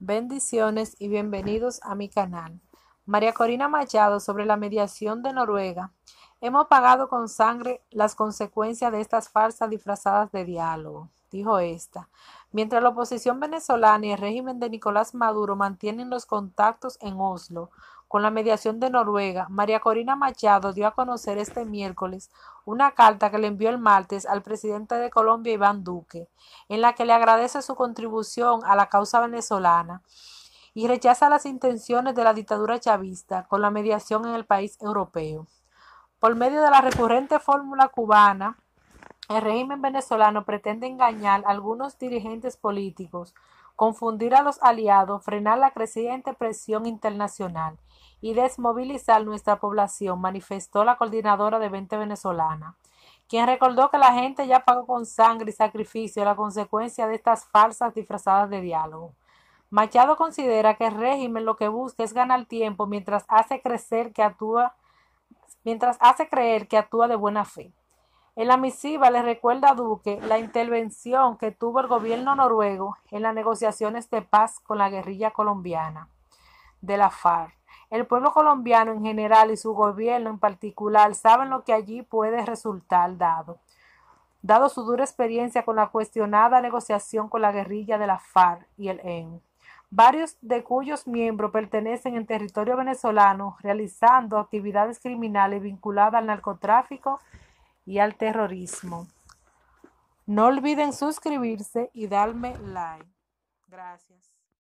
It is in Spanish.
Bendiciones y bienvenidos a mi canal. María Corina Machado sobre la mediación de Noruega. Hemos pagado con sangre las consecuencias de estas farsas disfrazadas de diálogo, dijo esta. Mientras la oposición venezolana y el régimen de Nicolás Maduro mantienen los contactos en Oslo, con la mediación de Noruega, María Corina Machado dio a conocer este miércoles una carta que le envió el martes al presidente de Colombia, Iván Duque, en la que le agradece su contribución a la causa venezolana y rechaza las intenciones de la dictadura chavista con la mediación en el país europeo. Por medio de la recurrente fórmula cubana, el régimen venezolano pretende engañar a algunos dirigentes políticos confundir a los aliados, frenar la creciente presión internacional y desmovilizar nuestra población, manifestó la coordinadora de 20 venezolana, quien recordó que la gente ya pagó con sangre y sacrificio la consecuencia de estas falsas disfrazadas de diálogo. Machado considera que el régimen lo que busca es ganar tiempo mientras hace crecer que actúa mientras hace creer que actúa de buena fe. En la misiva le recuerda a Duque la intervención que tuvo el gobierno noruego en las negociaciones de paz con la guerrilla colombiana de la FARC. El pueblo colombiano en general y su gobierno en particular saben lo que allí puede resultar dado. Dado su dura experiencia con la cuestionada negociación con la guerrilla de la FARC y el EN, varios de cuyos miembros pertenecen en territorio venezolano realizando actividades criminales vinculadas al narcotráfico y al terrorismo. No olviden suscribirse y darme like. Gracias.